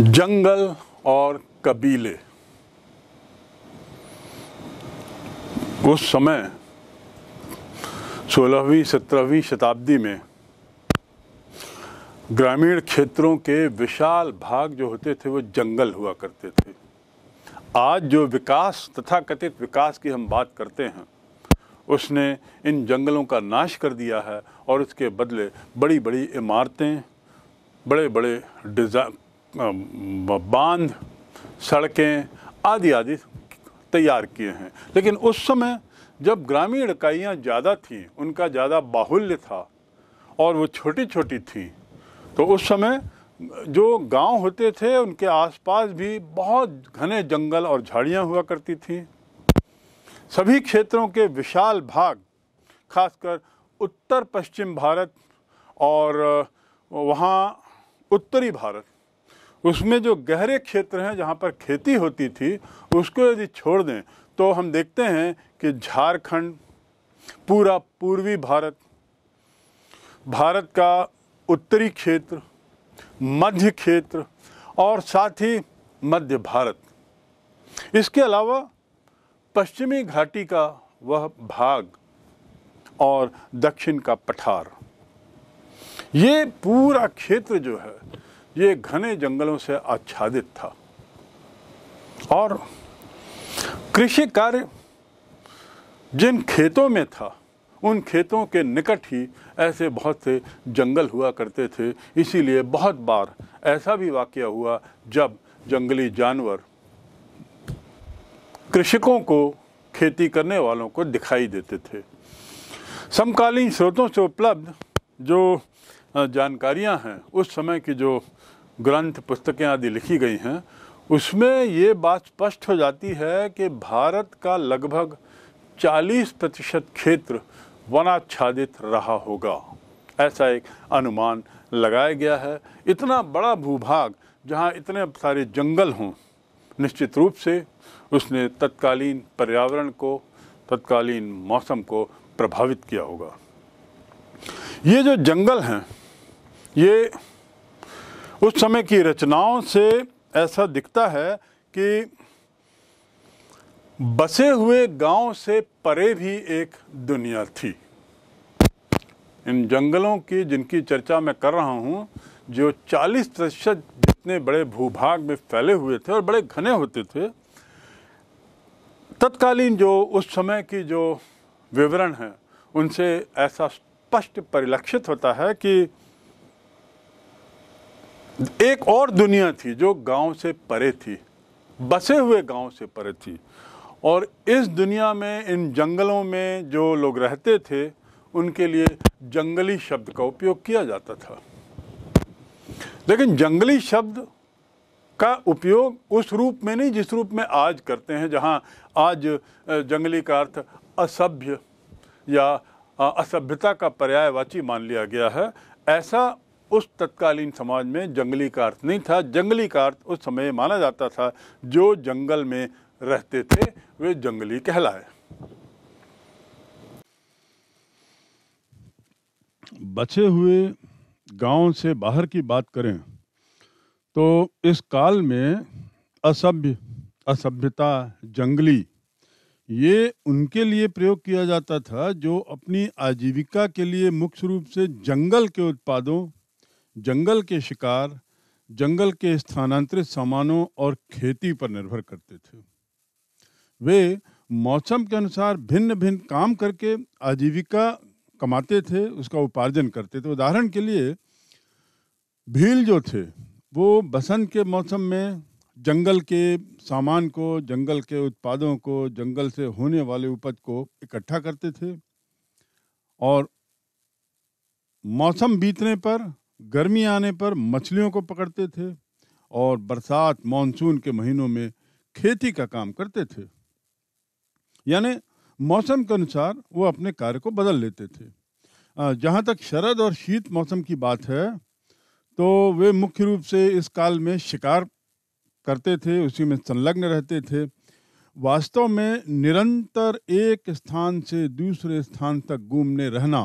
जंगल और कबीले उस समय सोलहवीं सत्रहवीं शताब्दी में ग्रामीण क्षेत्रों के विशाल भाग जो होते थे वो जंगल हुआ करते थे आज जो विकास तथा कथित विकास की हम बात करते हैं उसने इन जंगलों का नाश कर दिया है और इसके बदले बड़ी बड़ी इमारतें बड़े बड़े डिज़ा बांध सड़कें आदि आदि तैयार किए हैं लेकिन उस समय जब ग्रामीण इकाइयाँ ज़्यादा थीं उनका ज़्यादा बाहुल्य था और वो छोटी छोटी थीं तो उस समय जो गांव होते थे उनके आसपास भी बहुत घने जंगल और झाड़ियाँ हुआ करती थीं सभी क्षेत्रों के विशाल भाग खासकर उत्तर पश्चिम भारत और वहाँ उत्तरी भारत उसमें जो गहरे क्षेत्र हैं जहाँ पर खेती होती थी उसको यदि छोड़ दें तो हम देखते हैं कि झारखंड पूरा पूर्वी भारत भारत का उत्तरी क्षेत्र मध्य क्षेत्र और साथ ही मध्य भारत इसके अलावा पश्चिमी घाटी का वह भाग और दक्षिण का पठार ये पूरा क्षेत्र जो है ये घने जंगलों से आच्छादित था और कृषि कार्य जिन खेतों में था उन खेतों के निकट ही ऐसे बहुत से जंगल हुआ करते थे इसीलिए बहुत बार ऐसा भी वाक्य हुआ जब जंगली जानवर कृषकों को खेती करने वालों को दिखाई देते थे समकालीन स्रोतों से उपलब्ध जो जानकारियां हैं उस समय की जो ग्रंथ पुस्तकें आदि लिखी गई हैं उसमें ये बात स्पष्ट हो जाती है कि भारत का लगभग 40 प्रतिशत क्षेत्र वनाच्छादित रहा होगा ऐसा एक अनुमान लगाया गया है इतना बड़ा भूभाग जहाँ इतने सारे जंगल हों निश्चित रूप से उसने तत्कालीन पर्यावरण को तत्कालीन मौसम को प्रभावित किया होगा ये जो जंगल हैं ये उस समय की रचनाओं से ऐसा दिखता है कि बसे हुए गांव से परे भी एक दुनिया थी इन जंगलों की जिनकी चर्चा मैं कर रहा हूँ जो 40 प्रतिशत जितने बड़े भूभाग में फैले हुए थे और बड़े घने होते थे तत्कालीन जो उस समय की जो विवरण है उनसे ऐसा स्पष्ट परिलक्षित होता है कि एक और दुनिया थी जो गांव से परे थी बसे हुए गांव से परे थी और इस दुनिया में इन जंगलों में जो लोग रहते थे उनके लिए जंगली शब्द का उपयोग किया जाता था लेकिन जंगली शब्द का उपयोग उस रूप में नहीं जिस रूप में आज करते हैं जहाँ आज जंगली का अर्थ असभ्य या असभ्यता का पर्यायवाची मान लिया गया है ऐसा उस तत्कालीन समाज में जंगली का अर्थ नहीं था जंगली का अर्थ उस समय माना जाता था जो जंगल में रहते थे वे जंगली कहलाए बचे हुए गांव से बाहर की बात करें तो इस काल में असभ्य असभ्यता जंगली ये उनके लिए प्रयोग किया जाता था जो अपनी आजीविका के लिए मुख्य रूप से जंगल के उत्पादों जंगल के शिकार जंगल के स्थानांतरित सामानों और खेती पर निर्भर करते थे वे मौसम के अनुसार भिन्न भिन्न काम करके आजीविका कमाते थे उसका उपार्जन करते थे उदाहरण के लिए भील जो थे वो बसंत के मौसम में जंगल के सामान को जंगल के उत्पादों को जंगल से होने वाले उपज को इकट्ठा करते थे और मौसम बीतने पर गर्मी आने पर मछलियों को पकड़ते थे और बरसात मानसून के महीनों में खेती का काम करते थे यानी मौसम के अनुसार वो अपने कार्य को बदल लेते थे जहाँ तक शरद और शीत मौसम की बात है तो वे मुख्य रूप से इस काल में शिकार करते थे उसी में संलग्न रहते थे वास्तव में निरंतर एक स्थान से दूसरे स्थान तक घूमने रहना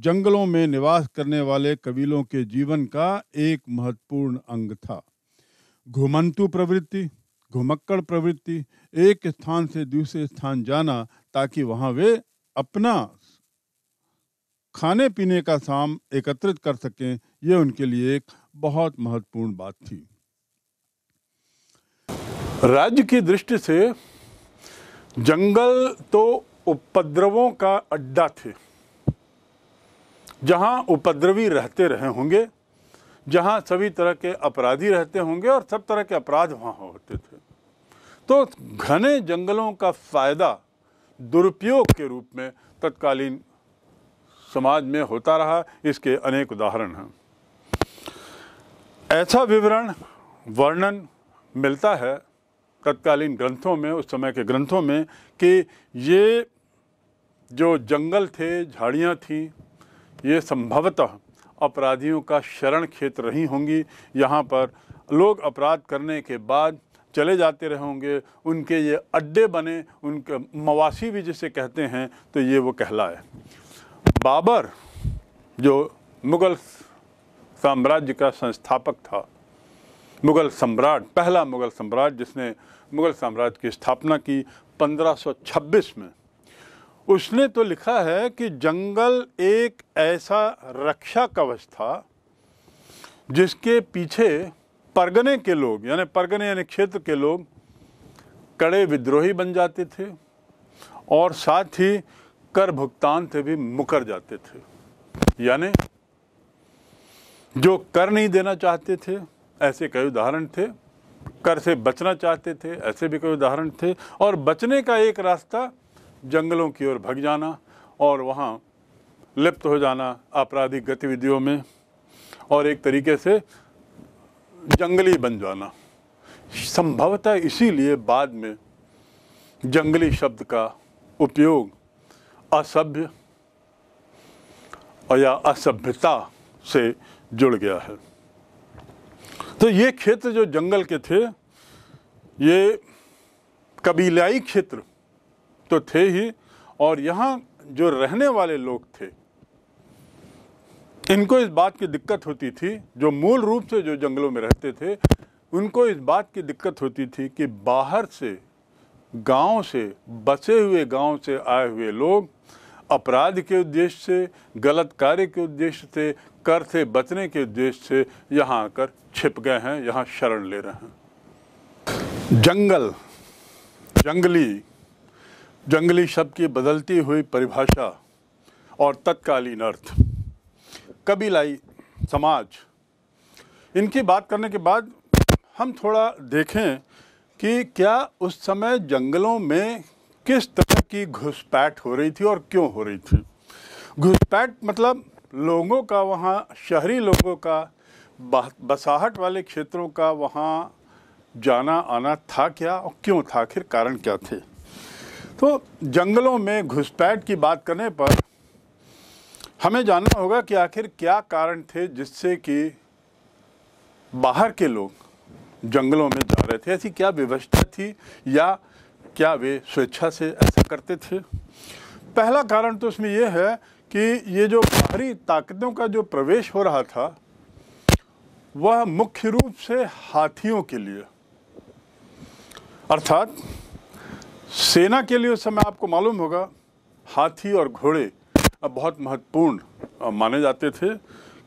जंगलों में निवास करने वाले कबीलों के जीवन का एक महत्वपूर्ण अंग था घुमंतु प्रवृत्ति घुमक्कड़ प्रवृत्ति एक स्थान से दूसरे स्थान जाना ताकि वहां वे अपना खाने पीने का साम एकत्रित कर सकें यह उनके लिए एक बहुत महत्वपूर्ण बात थी राज्य की दृष्टि से जंगल तो उपद्रवों का अड्डा थे जहां उपद्रवी रहते रहे होंगे जहां सभी तरह के अपराधी रहते होंगे और सब तरह के अपराध वहां होते थे तो घने जंगलों का फ़ायदा दुरुपयोग के रूप में तत्कालीन समाज में होता रहा इसके अनेक उदाहरण हैं ऐसा विवरण वर्णन मिलता है तत्कालीन ग्रंथों में उस समय के ग्रंथों में कि ये जो जंगल थे झाड़ियाँ थीं ये संभवतः अपराधियों का शरण क्षेत्र रही होंगी यहाँ पर लोग अपराध करने के बाद चले जाते रहे होंगे उनके ये अड्डे बने उनके मवासी भी जिसे कहते हैं तो ये वो कहलाए बाबर जो मुग़ल साम्राज्य का संस्थापक था मुग़ल सम्राट पहला मुग़ल सम्राट जिसने मुग़ल साम्राज्य की स्थापना की 1526 में उसने तो लिखा है कि जंगल एक ऐसा रक्षा कवच था जिसके पीछे परगने के लोग यानी परगने यानी क्षेत्र के लोग कड़े विद्रोही बन जाते थे और साथ ही कर भुगतान से भी मुकर जाते थे यानी जो कर नहीं देना चाहते थे ऐसे कई उदाहरण थे कर से बचना चाहते थे ऐसे भी कई उदाहरण थे और बचने का एक रास्ता जंगलों की ओर भग जाना और वहाँ लिप्त हो जाना आपराधिक गतिविधियों में और एक तरीके से जंगली बन जाना संभवतः इसीलिए बाद में जंगली शब्द का उपयोग असभ्य और या असभ्यता से जुड़ गया है तो ये क्षेत्र जो जंगल के थे ये कबीलाई क्षेत्र तो थे ही और यहाँ जो रहने वाले लोग थे इनको इस बात की दिक्कत होती थी जो मूल रूप से जो जंगलों में रहते थे उनको इस बात की दिक्कत होती थी कि बाहर से गांव से बसे हुए गांव से आए हुए लोग अपराध के उद्देश्य से गलत कार्य के उद्देश्य से कर से बचने के उद्देश्य से यहाँ आकर छिप गए हैं यहाँ शरण ले रहे हैं जंगल जंगली जंगली शब्द की बदलती हुई परिभाषा और तत्कालीन अर्थ कबीलाई समाज इनकी बात करने के बाद हम थोड़ा देखें कि क्या उस समय जंगलों में किस तरह की घुसपैठ हो रही थी और क्यों हो रही थी घुसपैठ मतलब लोगों का वहाँ शहरी लोगों का बसाहट वाले क्षेत्रों का वहाँ जाना आना था क्या और क्यों था आखिर कारण क्या थे तो जंगलों में घुसपैठ की बात करने पर हमें जानना होगा कि आखिर क्या कारण थे जिससे कि बाहर के लोग जंगलों में जा रहे थे ऐसी क्या व्यवस्था थी या क्या वे स्वेच्छा से ऐसा करते थे पहला कारण तो उसमें यह है कि ये जो बाहरी ताकतों का जो प्रवेश हो रहा था वह मुख्य रूप से हाथियों के लिए अर्थात सेना के लिए उस समय आपको मालूम होगा हाथी और घोड़े बहुत महत्वपूर्ण माने जाते थे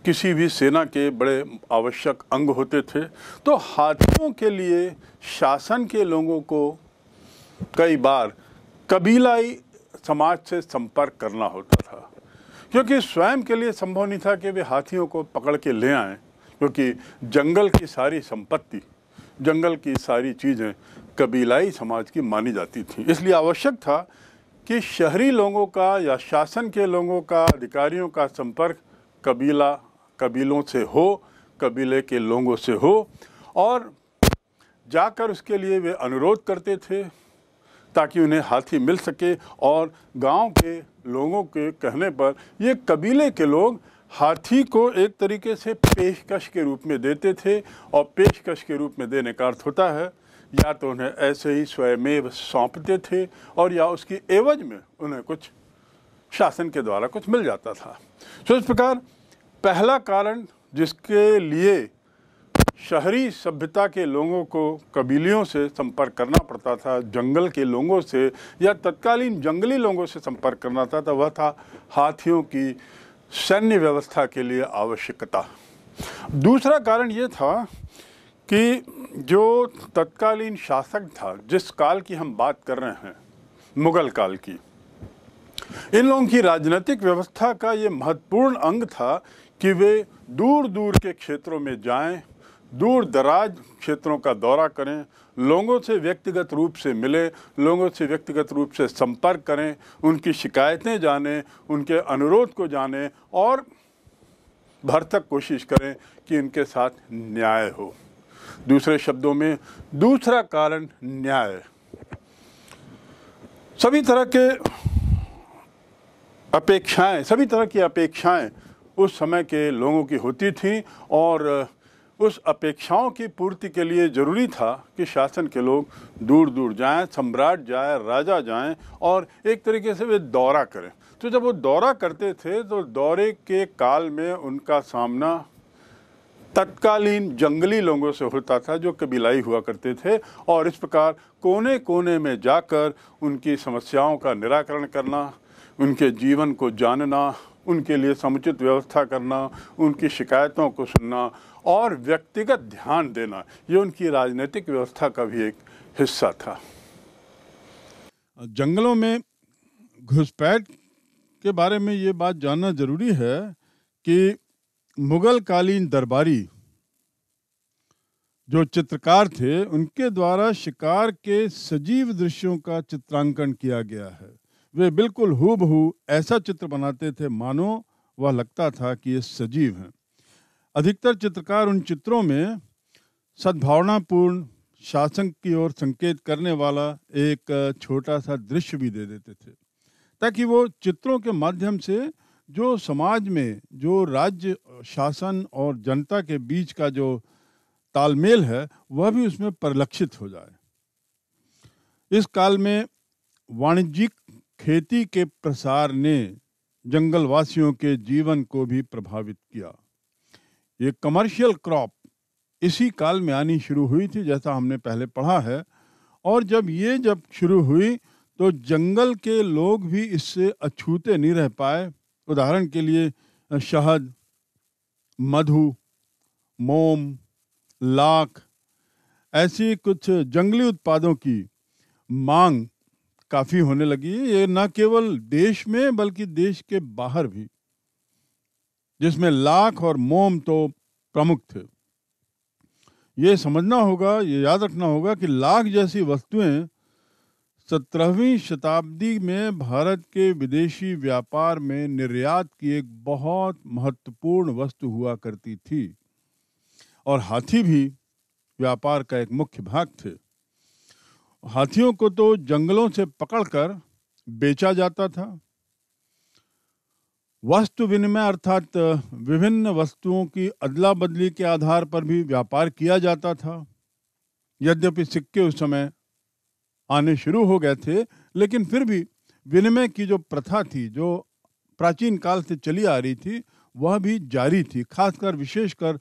किसी भी सेना के बड़े आवश्यक अंग होते थे तो हाथियों के लिए शासन के लोगों को कई बार कबीलाई समाज से संपर्क करना होता था क्योंकि स्वयं के लिए संभव नहीं था कि वे हाथियों को पकड़ के ले आएं क्योंकि जंगल की सारी संपत्ति जंगल की सारी चीज़ें कबीलाई समाज की मानी जाती थी इसलिए आवश्यक था कि शहरी लोगों का या शासन के लोगों का अधिकारियों का संपर्क कबीला कबीलों से हो कबीले के लोगों से हो और जाकर उसके लिए वे अनुरोध करते थे ताकि उन्हें हाथी मिल सके और गांव के लोगों के कहने पर ये कबीले के लोग हाथी को एक तरीके से पेशकश के रूप में देते थे और पेशकश के रूप में देने का अर्थ होता है या तो उन्हें ऐसे ही स्वयमेव सौंपते थे और या उसकी एवज में उन्हें कुछ शासन के द्वारा कुछ मिल जाता था तो इस प्रकार पहला कारण जिसके लिए शहरी सभ्यता के लोगों को कबीलियों से संपर्क करना पड़ता था जंगल के लोगों से या तत्कालीन जंगली लोगों से संपर्क करना था तो वह था हाथियों की सैन्य व्यवस्था के लिए आवश्यकता दूसरा कारण ये था कि जो तत्कालीन शासक था जिस काल की हम बात कर रहे हैं मुगल काल की इन लोगों की राजनीतिक व्यवस्था का ये महत्वपूर्ण अंग था कि वे दूर दूर के क्षेत्रों में जाएं, दूर दराज क्षेत्रों का दौरा करें लोगों से व्यक्तिगत रूप से मिलें लोगों से व्यक्तिगत रूप से संपर्क करें उनकी शिकायतें जाने उनके अनुरोध को जाने और भरतक कोशिश करें कि इनके साथ न्याय हो दूसरे शब्दों में दूसरा कारण न्याय सभी तरह के अपेक्षाएं सभी तरह की अपेक्षाएं उस समय के लोगों की होती थी और उस अपेक्षाओं की पूर्ति के लिए ज़रूरी था कि शासन के लोग दूर दूर जाएं सम्राट जाए राजा जाएं और एक तरीके से वे दौरा करें तो जब वो दौरा करते थे तो दौरे के काल में उनका सामना तत्कालीन जंगली लोगों से होता था जो कबीलाई हुआ करते थे और इस प्रकार कोने कोने में जाकर उनकी समस्याओं का निराकरण करना उनके जीवन को जानना उनके लिए समुचित व्यवस्था करना उनकी शिकायतों को सुनना और व्यक्तिगत ध्यान देना ये उनकी राजनीतिक व्यवस्था का भी एक हिस्सा था जंगलों में घुसपैठ के बारे में ये बात जानना जरूरी है कि मुगल कालीन दरबारी जो चित्रकार थे उनके द्वारा शिकार के सजीव दृश्यों का चित्रांकन किया गया है वे बिल्कुल हूबहू ऐसा चित्र बनाते थे मानो वह लगता था कि ये सजीव हैं अधिकतर चित्रकार उन चित्रों में सद्भावनापूर्ण शासन की ओर संकेत करने वाला एक छोटा सा दृश्य भी दे देते थे ताकि वो चित्रों के माध्यम से जो समाज में जो राज्य शासन और जनता के बीच का जो तालमेल है वह भी उसमें परिलक्षित हो जाए इस काल में वाणिज्यिक खेती के प्रसार ने जंगलवासियों के जीवन को भी प्रभावित किया ये कमर्शियल क्रॉप इसी काल में आनी शुरू हुई थी जैसा हमने पहले पढ़ा है और जब ये जब शुरू हुई तो जंगल के लोग भी इससे अछूते नहीं रह पाए उदाहरण के लिए शहद मधु मोम लाख ऐसी कुछ जंगली उत्पादों की मांग काफ़ी होने लगी है ये न केवल देश में बल्कि देश के बाहर भी जिसमें लाख और मोम तो प्रमुख थे ये समझना होगा ये याद रखना होगा कि लाख जैसी वस्तुएं सत्रहवीं शताब्दी में भारत के विदेशी व्यापार में निर्यात की एक बहुत महत्वपूर्ण वस्तु हुआ करती थी और हाथी भी व्यापार का एक मुख्य भाग थे हाथियों को तो जंगलों से पकड़कर बेचा जाता था वस्तु विनिमय अर्थात विभिन्न वस्तुओं की अदला बदली के आधार पर भी व्यापार किया जाता था यद्यपि सिक्के उस समय आने शुरू हो गए थे लेकिन फिर भी विनिमय की जो प्रथा थी जो प्राचीन काल से चली आ रही थी वह भी जारी थी खासकर विशेषकर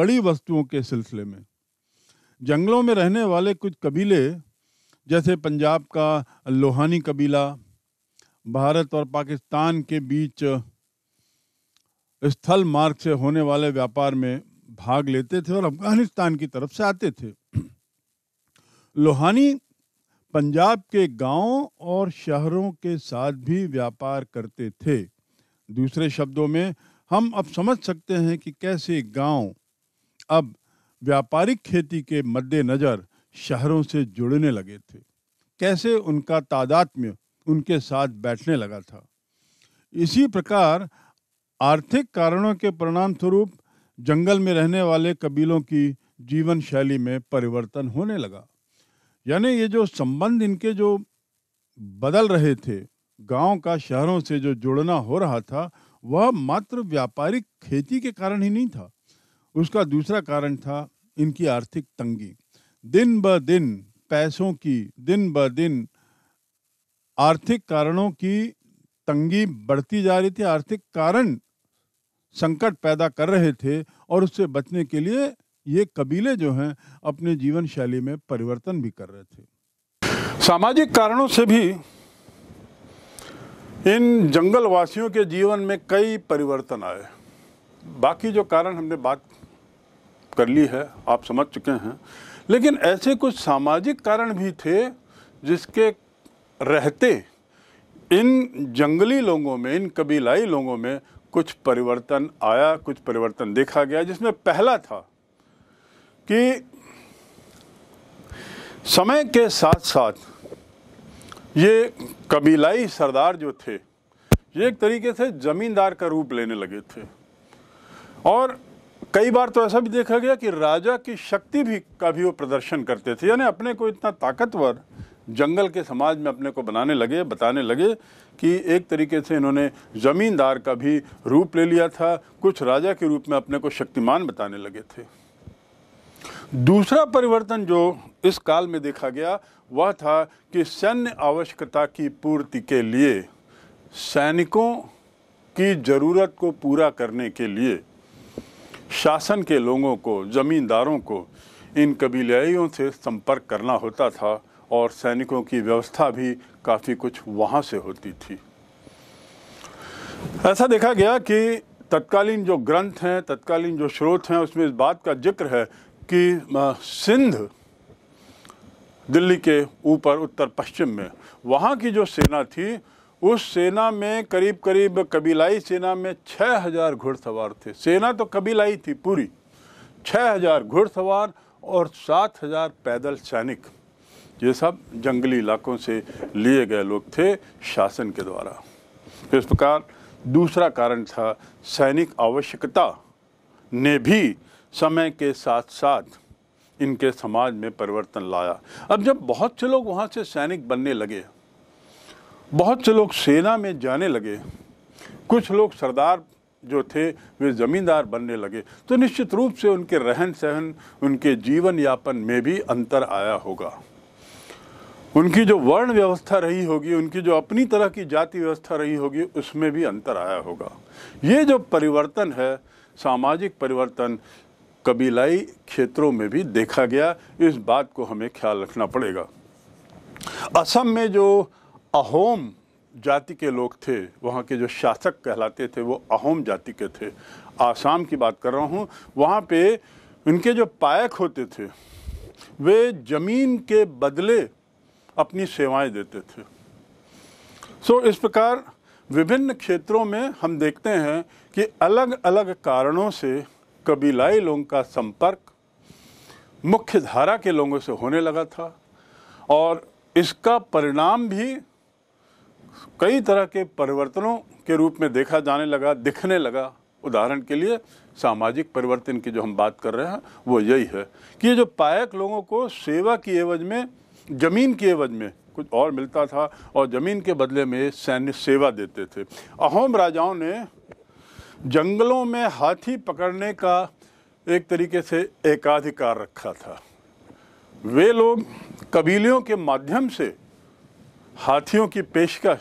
बड़ी वस्तुओं के सिलसिले में जंगलों में रहने वाले कुछ कबीले जैसे पंजाब का लोहानी कबीला भारत और पाकिस्तान के बीच स्थल मार्ग से होने वाले व्यापार में भाग लेते थे और अफगानिस्तान की तरफ से आते थे लोहानी पंजाब के गांवों और शहरों के साथ भी व्यापार करते थे दूसरे शब्दों में हम अब समझ सकते हैं कि कैसे गांव अब व्यापारिक खेती के मद्देनज़र शहरों से जुड़ने लगे थे कैसे उनका तादात्म्य उनके साथ बैठने लगा था इसी प्रकार आर्थिक कारणों के परिणाम स्वरूप जंगल में रहने वाले कबीलों की जीवन शैली में परिवर्तन होने लगा यानी ये जो संबंध इनके जो बदल रहे थे गांव का शहरों से जो जुड़ना हो रहा था वह मात्र व्यापारिक खेती के कारण ही नहीं था उसका दूसरा कारण था इनकी आर्थिक तंगी दिन ब दिन पैसों की दिन ब दिन आर्थिक कारणों की तंगी बढ़ती जा रही थी आर्थिक कारण संकट पैदा कर रहे थे और उससे बचने के लिए ये कबीले जो हैं अपने जीवन शैली में परिवर्तन भी कर रहे थे सामाजिक कारणों से भी इन जंगलवासियों के जीवन में कई परिवर्तन आए बाकी जो कारण हमने बात कर ली है आप समझ चुके हैं लेकिन ऐसे कुछ सामाजिक कारण भी थे जिसके रहते इन जंगली लोगों में इन कबीलाई लोगों में कुछ परिवर्तन आया कुछ परिवर्तन देखा गया जिसमें पहला था कि समय के साथ साथ ये कबीलाई सरदार जो थे ये एक तरीके से ज़मींदार का रूप लेने लगे थे और कई बार तो ऐसा भी देखा गया कि राजा की शक्ति भी का भी वो प्रदर्शन करते थे यानी अपने को इतना ताकतवर जंगल के समाज में अपने को बनाने लगे बताने लगे कि एक तरीके से इन्होंने ज़मींदार का भी रूप ले लिया था कुछ राजा के रूप में अपने को शक्तिमान बताने लगे थे दूसरा परिवर्तन जो इस काल में देखा गया वह था कि सैन्य आवश्यकता की पूर्ति के लिए सैनिकों की ज़रूरत को पूरा करने के लिए शासन के लोगों को ज़मींदारों को इन कबीलियाइयों से संपर्क करना होता था और सैनिकों की व्यवस्था भी काफ़ी कुछ वहाँ से होती थी ऐसा देखा गया कि तत्कालीन जो ग्रंथ हैं तत्कालीन जो स्रोत हैं उसमें इस बात का जिक्र है कि सिंध दिल्ली के ऊपर उत्तर पश्चिम में वहाँ की जो सेना थी उस सेना में करीब करीब कबीलाई सेना में 6000 घुड़सवार थे सेना तो कबीलाई थी पूरी 6000 घुड़सवार और 7000 पैदल सैनिक ये सब जंगली इलाकों से लिए गए लोग थे शासन के द्वारा इस प्रकार दूसरा कारण था सैनिक आवश्यकता ने भी समय के साथ साथ इनके समाज में परिवर्तन लाया अब जब बहुत से लोग वहाँ से सैनिक बनने लगे बहुत से लोग सेना में जाने लगे कुछ लोग सरदार जो थे वे ज़मींदार बनने लगे तो निश्चित रूप से उनके रहन सहन उनके जीवन यापन में भी अंतर आया होगा उनकी जो वर्ण व्यवस्था रही होगी उनकी जो अपनी तरह की जाति व्यवस्था रही होगी उसमें भी अंतर आया होगा ये जो परिवर्तन है सामाजिक परिवर्तन कबीलाई क्षेत्रों में भी देखा गया इस बात को हमें ख्याल रखना पड़ेगा असम में जो अहोम जाति के लोग थे वहाँ के जो शासक कहलाते थे वो अहोम जाति के थे आसाम की बात कर रहा हूँ वहाँ पे उनके जो पायक होते थे वे जमीन के बदले अपनी सेवाएं देते थे सो इस प्रकार विभिन्न क्षेत्रों में हम देखते हैं कि अलग अलग कारणों से कबीलाई लोगों का संपर्क मुख्य धारा के लोगों से होने लगा था और इसका परिणाम भी कई तरह के परिवर्तनों के रूप में देखा जाने लगा दिखने लगा उदाहरण के लिए सामाजिक परिवर्तन की जो हम बात कर रहे हैं वो यही है कि ये जो पायक लोगों को सेवा की एवज में ज़मीन की एवज में कुछ और मिलता था और ज़मीन के बदले में सैन्य सेवा देते थे अहोम राजाओं ने जंगलों में हाथी पकड़ने का एक तरीके से एकाधिकार रखा था वे लोग कबीलियों के माध्यम से हाथियों की पेशकश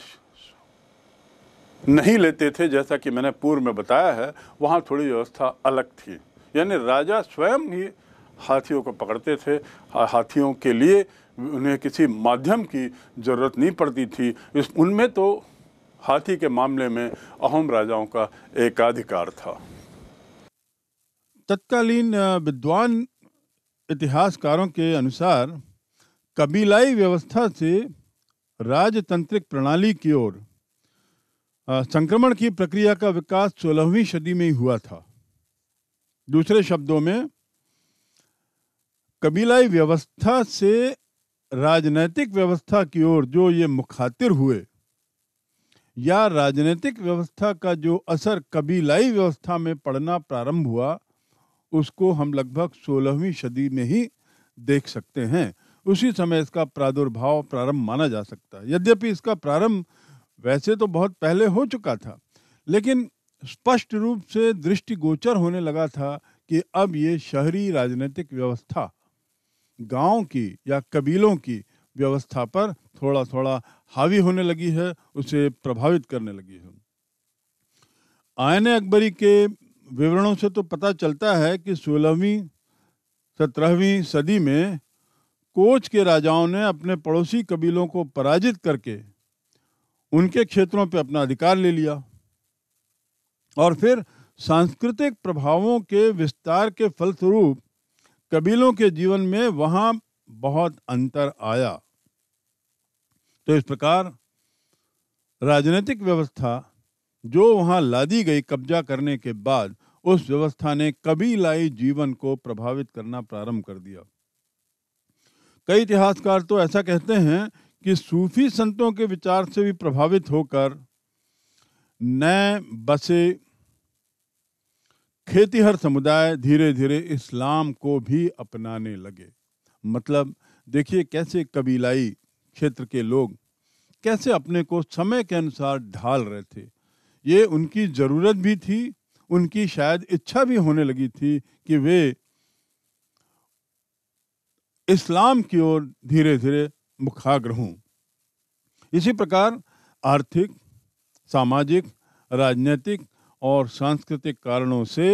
नहीं लेते थे जैसा कि मैंने पूर्व में बताया है वहाँ थोड़ी व्यवस्था अलग थी यानी राजा स्वयं ही हाथियों को पकड़ते थे हाथियों के लिए उन्हें किसी माध्यम की ज़रूरत नहीं पड़ती थी इस उनमें तो हाथी के मामले में अहम राजाओं का एकाधिकार था तत्कालीन विद्वान इतिहासकारों के अनुसार कबीलाई व्यवस्था से राजतंत्रिक प्रणाली की ओर संक्रमण की प्रक्रिया का विकास सोलहवीं सदी में ही हुआ था दूसरे शब्दों में कबीलाई व्यवस्था से राजनैतिक व्यवस्था की ओर जो ये मुखातिर हुए या राजनीतिक व्यवस्था का जो असर कबीलाई व्यवस्था में पड़ना प्रारंभ हुआ उसको हम लगभग सोलहवीं सदी में ही देख सकते हैं उसी समय इसका प्रादुर्भाव प्रारंभ माना जा सकता है यद्यपि इसका प्रारंभ वैसे तो बहुत पहले हो चुका था लेकिन स्पष्ट रूप से दृष्टिगोचर होने लगा था कि अब ये शहरी राजनीतिक व्यवस्था गांव की या कबीलों की व्यवस्था पर थोड़ा थोड़ा हावी होने लगी है उसे प्रभावित करने लगी है आयन अकबरी के विवरणों से तो पता चलता है कि सोलहवीं सत्रहवीं सदी में कोच के राजाओं ने अपने पड़ोसी कबीलों को पराजित करके उनके क्षेत्रों पर अपना अधिकार ले लिया और फिर सांस्कृतिक प्रभावों के विस्तार के फलस्वरूप कबीलों के जीवन में वहाँ बहुत अंतर आया तो इस प्रकार राजनीतिक व्यवस्था जो वहां लादी गई कब्जा करने के बाद उस व्यवस्था ने कभी लाई जीवन को प्रभावित करना प्रारंभ कर दिया कई इतिहासकार तो ऐसा कहते हैं कि सूफी संतों के विचार से भी प्रभावित होकर नए बसे खेतीहर समुदाय धीरे धीरे इस्लाम को भी अपनाने लगे मतलब देखिए कैसे कबीलाई क्षेत्र के लोग कैसे अपने को समय के अनुसार ढाल रहे थे ये उनकी ज़रूरत भी थी उनकी शायद इच्छा भी होने लगी थी कि वे इस्लाम की ओर धीरे धीरे मुखाग्र हों इसी प्रकार आर्थिक सामाजिक राजनीतिक और सांस्कृतिक कारणों से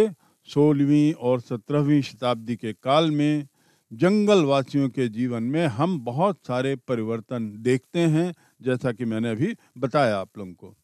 सोलहवीं और सत्रहवीं शताब्दी के काल में जंगलवासियों के जीवन में हम बहुत सारे परिवर्तन देखते हैं जैसा कि मैंने अभी बताया आप लोगों को